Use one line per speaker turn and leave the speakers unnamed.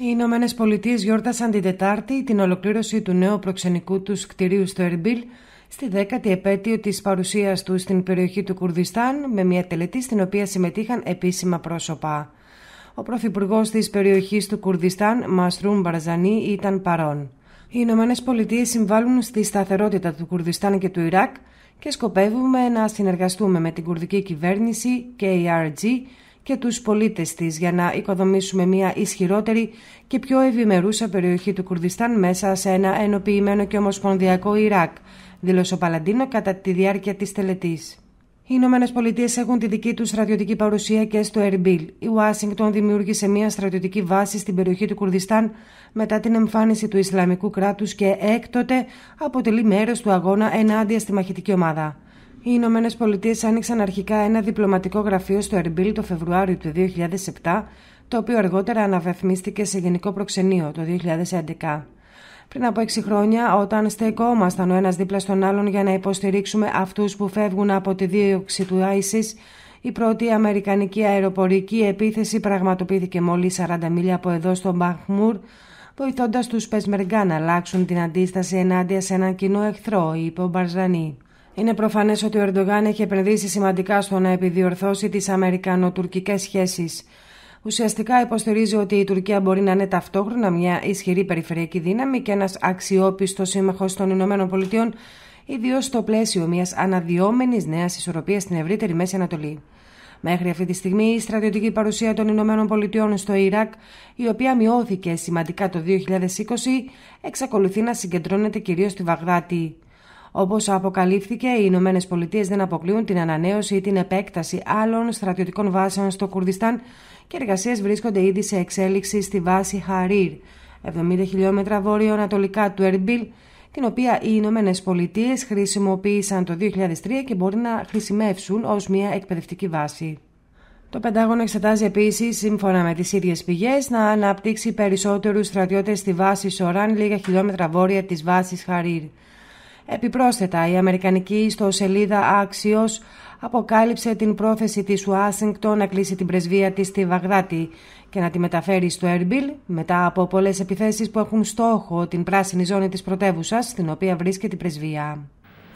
Οι Ηνωμένες Πολιτείες γιόρτασαν την Τετάρτη την ολοκλήρωση του νέου προξενικού τους κτηρίου στο Ερμπίλ στη δέκατη επέτειο της παρουσίας τους στην περιοχή του Κουρδιστάν με μια τελετή στην οποία συμμετείχαν επίσημα πρόσωπα. Ο Πρωθυπουργός της περιοχής του Κουρδιστάν, Μαστρούμ Μπαρζανή, ήταν παρόν. Οι Ηνωμένες Πολιτείες συμβάλλουν στη σταθερότητα του Κουρδιστάν και του Ιράκ και σκοπεύουμε να συνεργαστούμε με την κουρδική κυβέρνηση, KRG, e και τους πολίτες της για να οικοδομήσουμε μια ισχυρότερη και πιο ευημερούσα περιοχή του Κουρδιστάν μέσα σε ένα ενοποιημένο και ομοσπονδιακό Ιράκ, δήλωσε ο Παλαντίνο κατά τη διάρκεια της τελετής. Οι Ηνωμένες Πολιτείες έχουν τη δική τους στρατιωτική παρουσία και στο Ερμπίλ. Η Ουάσιγκτον δημιούργησε μια στρατιωτική βάση στην περιοχή του Κουρδιστάν μετά την εμφάνιση του Ισλαμικού κράτους και έκτοτε αποτελεί μέρος του αγώνα ενάντια στη μαχητική ομάδα. Οι Ηνωμένες Πολιτείες άνοιξαν αρχικά ένα διπλωματικό γραφείο στο Ερμπίλ το Φεβρουάριο του 2007, το οποίο αργότερα αναβαθμίστηκε σε γενικό προξενείο το 2011. Πριν από έξι χρόνια, όταν στεκόμασταν ο ένας δίπλα στον άλλον για να υποστηρίξουμε αυτούς που φεύγουν από τη δίωξη του Άισι, η πρώτη αμερικανική αεροπορική επίθεση πραγματοποιήθηκε μόλις 40 μίλια από εδώ στο Μπαχμούρ, βοηθώντας τους Πεσμεργκά να αλλάξουν την αντίσταση ενάντια σε έναν κοινό εχθρό, είπε ο Μπαρζανή. Είναι προφανές ότι ο Ερντογάν έχει επενδύσει σημαντικά στο να επιδιορθώσει τις αμερικανοτουρκικέ σχέσεις. Ουσιαστικά υποστηρίζει ότι η Τουρκία μπορεί να είναι ταυτόχρονα μια ισχυρή περιφερειακή δύναμη και ένας αξιόπιστος σύμμαχος των Ηνωμένων Πολιτειών, ιδίως στο πλαίσιο μιας αναδυόμενης νέας ισορροπίας στην ευρύτερη Μέση Ανατολή. Μέχρι αυτή τη στιγμή η στρατιωτική παρουσία των Ηνωμένων Πολιτειών στο Ιράκ, η οποία μειώθηκε σημαντικά το 2020, εξακολουθεί να συγκεντρώνεται κυρίως στη Βαγδάτη. Όπως αποκαλύφθηκε, οι Ηνωμένες Πολιτείες δεν αποκλείουν την ανανέωση ή την επέκταση άλλων στρατιωτικών βάσεων στο Κουρδιστάν και εργασίες βρίσκονται ήδη σε εξέλιξη στη βάση Χαρίρ, 70 χιλιόμετρα βόρειο-ανατολικά του Ερμπίλ, την οποία οι Ηνωμένες Πολιτείες χρησιμοποίησαν το 2003 και μπορεί να χρησιμεύσουν ως μια εκπαιδευτική βάση. Το Πεντάγωνο εξετάζει επίσης, σύμφωνα με τις ίδιες πηγές, να αναπτύξει περισσότερους στρατιώτες στη βάση Σοράν, λίγα χιλιόμετρα βόρεια της βάσης Χαρίρ. Επιπρόσθετα, η αμερικανική ιστοσελίδα Άξιος αποκάλυψε την πρόθεση της Ουάσιγκτον να κλείσει την πρεσβεία της στη Βαγδάτη και να τη μεταφέρει στο Έρμπιλ μετά από πολλές επιθέσεις που έχουν στόχο την πράσινη ζώνη της πρωτεύουσας στην οποία βρίσκεται η πρεσβεία.